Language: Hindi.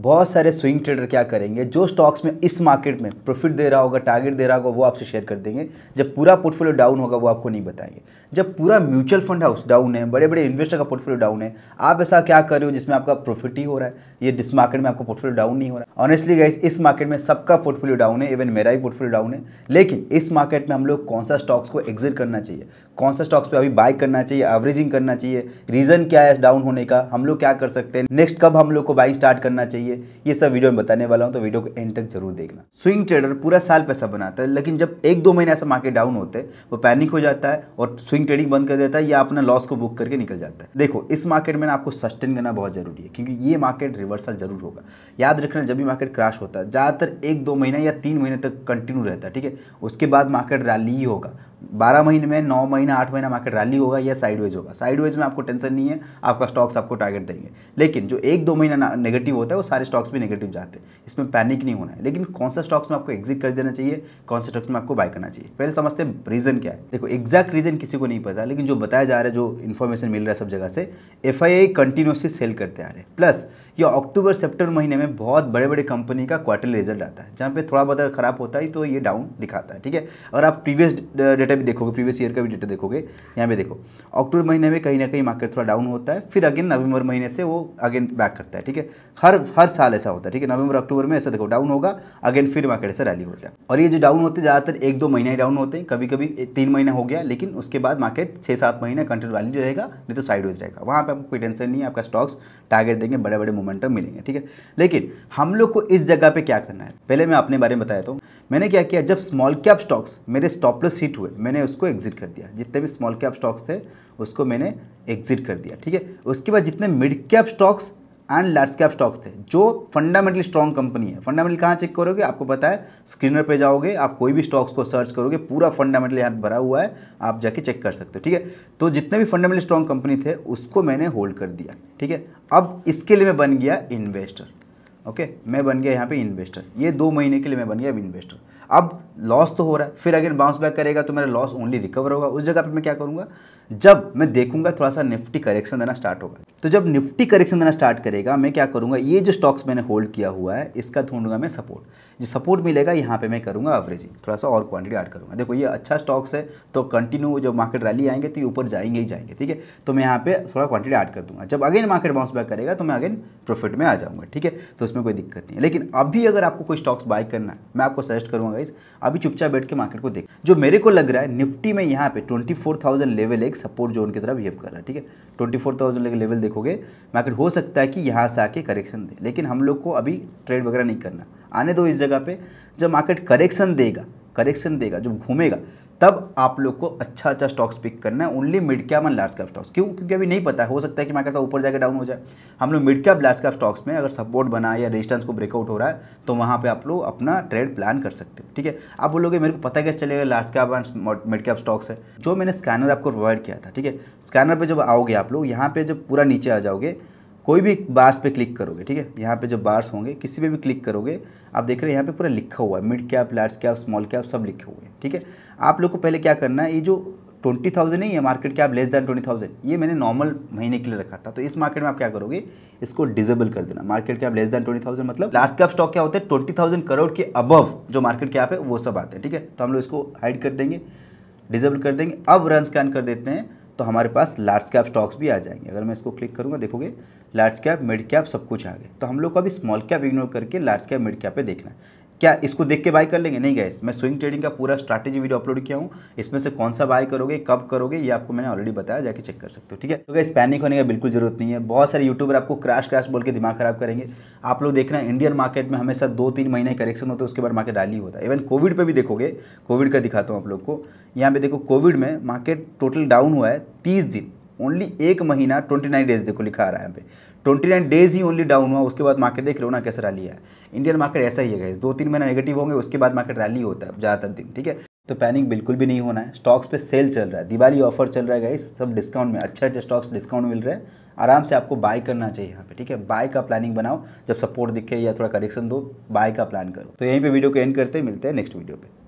बहुत सारे स्विंग ट्रेडर क्या करेंगे जो स्टॉक्स में इस मार्केट में प्रॉफिट दे रहा होगा टारगेट दे रहा होगा वो आपसे शेयर कर देंगे जब पूरा पोर्टफोलियो डाउन होगा वो आपको नहीं बताएंगे जब पूरा म्यूचुअल फंड हाउस डाउन है बड़े बड़े इन्वेस्टर का पोर्टफोलियो डाउन है आप ऐसा क्या कर रहे हो जिसमें आपका प्रॉफिट ही हो रहा है ये डिस मार्केट में आपका पोर्टफोलियो डाउन नहीं हो रहा है ऑनेस्टली गाइस इस मार्केट में सबका पोर्टफोलियो डाउन है इवन मेरा ही पोर्टफोलियो डाउन है लेकिन इस मार्केट में हम लोग कौन सा स्टॉक्स को एग्जिट करना चाहिए कौन सा स्टॉक्स पर अभी बाय करना चाहिए एवरेजिंग करना चाहिए रीज़न क्या है डाउन होने का हम लोग क्या कर सकते हैं नेक्स्ट कब हम लोग को बाइंग स्टार्ट करना चाहिए चाहिए ये सब वीडियो में बताने वाला हूँ तो वीडियो को एंड तक जरूर देखना स्विंग ट्रेडर पूरा साल पैसा बनाता है लेकिन जब एक दो महीने ऐसा मार्केट डाउन होते हैं वो पैनिक हो जाता है और स्विंग ट्रेडिंग बंद कर देता है या अपना लॉस को बुक करके निकल जाता है देखो इस मार्केट में आपको सस्टेन करना बहुत जरूरी है क्योंकि ये मार्केट रिवर्सल जरूर होगा याद रखना जब भी मार्केट क्रैश होता है ज़्यादातर एक दो महीना या तीन महीने तक कंटिन्यू रहता है ठीक है उसके बाद मार्केट रैली ही होगा बारह महीने में नौ महीना आठ महीना मार्केट रैली होगा या साइडवेज होगा साइडवेज में आपको टेंशन नहीं है आपका स्टॉक्स आपको टारगेट देंगे लेकिन जो एक दो महीना नेगेटिव होता है वो सारे स्टॉक्स भी नेगेटिव जाते हैं इसमें पैनिक नहीं होना है लेकिन कौन सा स्टॉक्स में आपको एग्जिट कर देना चाहिए कौन से स्टॉक्स में आपको बाय करना चाहिए पहले समझते हैं रीज़न क्या है देखो एग्जैक्ट रीज़न किसी को नहीं पता लेकिन जो बताया जा रहा है जो इन्फॉर्मेशन मिल रहा है सब जगह से एफ कंटिन्यूसली सेल करते आ रहे हैं प्लस या अक्टूबर सेप्टेम्बर महीने में बहुत बड़े बड़े कंपनी का क्वार्टरली रिजल्ट आता है जहाँ पे थोड़ा बहुत खराब होता है तो ये डाउन दिखाता है ठीक है अगर आप प्रीवियस डेटा uh, भी देखोगे प्रीवियस ईयर का भी डेटा देखोगे यहाँ पे देखो अक्टूबर महीने में कहीं ना कहीं मार्केट थोड़ा डाउन होता है फिर अगेन नवंबर महीने से वो अगेन बैक करता है ठीक है हर हर साल ऐसा होता है ठीक है नवंबर अक्टूबर में ऐसा देखो डाउन होगा अगेन फिर मार्केट ऐसा रैली होता है और ये जो डाउन होते हैं ज़्यादातर एक दो महीने ही डाउन होते हैं कभी कभी तीन महीना हो गया लेकिन उसके बाद मार्केट छः सात महीने कंटिन्यू रैली रहेगा नहीं तो साइड रहेगा वहाँ पर आपको कोई टेंशन नहीं है आपका स्टॉक्स टारगेट देंगे बड़े बड़े मोमेंटम मिलेंगे ठीक है लेकिन हम लोग को इस जगह पे क्या करना है पहले मैं अपने बारे में बताया था तो, मैंने क्या किया जब स्मॉल कैप स्टॉक्स मेरे स्टॉपलेस हिट हुए मैंने उसको एग्जिट कर दिया जितने भी स्मॉल कैप स्टॉक्स थे उसको मैंने एग्जिट कर दिया ठीक है उसके बाद जितने mid cap stocks and large cap stock थे जो फंडामेंटली स्ट्रॉन्ग कंपनी है फंडामेंटल कहाँ चेक करोगे आपको पता है स्क्रीनर पे जाओगे आप कोई भी स्टॉक्स को सर्च करोगे पूरा फंडामेंटली यहाँ भरा हुआ है आप जाके चेक कर सकते हो ठीक है तो जितने भी फंडामेंटली स्ट्रॉन्ग कंपनी थे उसको मैंने होल्ड कर दिया ठीक है अब इसके लिए मैं बन गया इन्वेस्टर ओके मैं बन गया यहाँ पर इन्वेस्टर ये दो महीने के लिए मैं बन गया इन्वेस्टर अब लॉस तो हो रहा है फिर अगर बाउंस बैक करेगा तो मेरा लॉस ओनली रिकवर होगा उस जगह पर मैं क्या करूँगा जब मैं देखूंगा थोड़ा सा निफ्टी करेक्शन देना स्टार्ट होगा तो जब निफ्टी करेक्शन देना स्टार्ट करेगा मैं क्या करूँगा ये जो स्टॉक्स मैंने होल्ड किया हुआ है इसका ढूंढूंगा मैं सपोर्ट जो सपोर्ट मिलेगा यहाँ पे मैं करूँगा एवरेजिंग थोड़ा सा और क्वांटिटी ऐड करूँगा देखो ये अच्छा स्टॉक्स है तो कंटिन्यू जब मार्केट रैली आएंगे तो ये ऊपर जाएंगे ही जाएंगे ठीक है तो मैं यहाँ पे थोड़ा क्वांटिटी ऐड कर दूंगा जब अगेन मार्केट बाउंस बैक करेगा तो मैं अगेन प्रॉफिट में आ जाऊँगा ठीक है तो उसमें कोई दिक्कत नहीं है लेकिन अभी अगर आपको कोई स्टॉक्स बाय करना है मैं आपको सजेस्ट करूँगा इस अभी चुपचाप बैठ के मार्केट को देख जो मेरे को लग रहा है निफ्टी में यहाँ पे ट्वेंटी लेवल एक सपोर्ट जोन की तरह बिहेव कर रहा है ठीक है ट्वेंटी लेवल देख देखोगे मार्केट हो सकता है कि यहाँ से आके करेक्शन दे लेकिन हम लोग को अभी ट्रेड वगैरह नहीं करना आने दो इस जगह पे जब मार्केट करेक्शन देगा करेक्शन देगा जब घूमेगा तब आप लोग को अच्छा अच्छा स्टॉक्स पिक करना है only mid cap and large cap stocks क्यों क्योंकि अभी नहीं पता है हो सकता है कि मार्केट का ऊपर जाकर डाउन हो जाए हम लोग mid cap large cap stocks में अगर सपोर्ट बना या रेजिस्टेंस को ब्रेकआउट हो रहा है तो वहाँ पर आप लोग अपना ट्रेड प्लान कर सकते हो ठीक है आप बोलोगे मेरे को पता कैसे चलेगा large cap and mid cap stocks है जो मैंने स्कैनर आपको प्रोवाइड किया था ठीक है स्कैनर पर जब आओगे आप लोग यहाँ पर जब पूरा नीचे आ जाओगे कोई भी बार्स पे क्लिक करोगे ठीक है यहाँ पे जो बार्स होंगे किसी पे भी क्लिक करोगे आप देख रहे हैं यहाँ पे पूरा लिखा हुआ है mid cap large cap small cap सब लिखे हुए हैं ठीक है आप लोग को पहले क्या करना है ये जो ट्वेंटी थाउजेंड नहीं है मार्केट क्या लेस दैन ट्वेंटी थाउजेंड ये मैंने नॉर्मल महीने के लिए रखा था तो इस मार्केट में आप क्या करोगे इसको डिजेबल कर देना मार्केट क्या लेस दैन ट्वेंटी थाउजेंड मतलब लार्ज कैप स्टॉक क्या होते हैं ट्वेंटी थाउजेंड करोड़ के अबव जो मार्केट कैप है वो सब आते हैं ठीक है तो हम लोग इसको हाइड कर देंगे डिजेबल कर देंगे अब रन स्कैन कर देते हैं तो हमारे पास लार्ज कैप स्टॉक्स भी आ जाएंगे अगर मैं इसको क्लिक करूँगा देखोगे लार्ज कैप मिड कैप सब कुछ आ गए तो हम लोग को अभी स्मॉल कैप इग्नोर करके लार्ज कैप मिड कैप पे देखना है क्या इसको देख के बाय कर लेंगे नहीं गैस मैं स्विंग ट्रेडिंग का पूरा स्ट्रैटेजी वीडियो अपलोड किया हूँ इसमें से कौन सा बाय करोगे कब करोगे ये आपको मैंने ऑलरेडी बताया जाके चेक कर सकते हो ठीक है तो गैस पैनिक होने का बिल्कुल जरूरत नहीं है बहुत सारे यूट्यूबर आपको क्रैश क्रैश बोल के दिमाग खराब करेंगे आप लोग देखना इंडियन मार्केट में हमेशा दो तीन महीने करेक्शन होते हैं उसके बाद मार्केट डाली होता है इवन कोविड पर भी देखोगे कोविड का दिखाता हूँ आप लोग को यहाँ पे देखो कोविड में मार्केट टोटल डाउन हुआ है तीस दिन ओनली एक महीना ट्वेंटी नाइन डेज देखो लिखा आ रहा है यहाँ पे ट्वेंटी नाइन डेज ही ओनली डाउन हुआ उसके बाद मार्केट देख रहे हो ना कैसे रैली है इंडियन मार्केट ऐसा ही है दो तीन महीना नेगेटिव होंगे उसके बाद मार्केट रैली होता है ज़्यादातर दिन ठीक है तो पैनिक बिल्कुल भी नहीं होना है स्टॉक्स पे सेल चल रहा है दिवाली ऑफर चल रहा है गाइस सब डिस्काउंट में अच्छे अच्छे स्टॉक्स डिस्काउंट मिल रहे हैं आराम से आपको बाय करना चाहिए यहाँ पे ठीक है बाय का प्लानिंग बनाओ जब सपोर्ट दिखे या थोड़ा करेक्शन दो बाय का प्लान करो तो यहीं पे वीडियो को एंड करते मिलते हैं नेक्स्ट वीडियो पे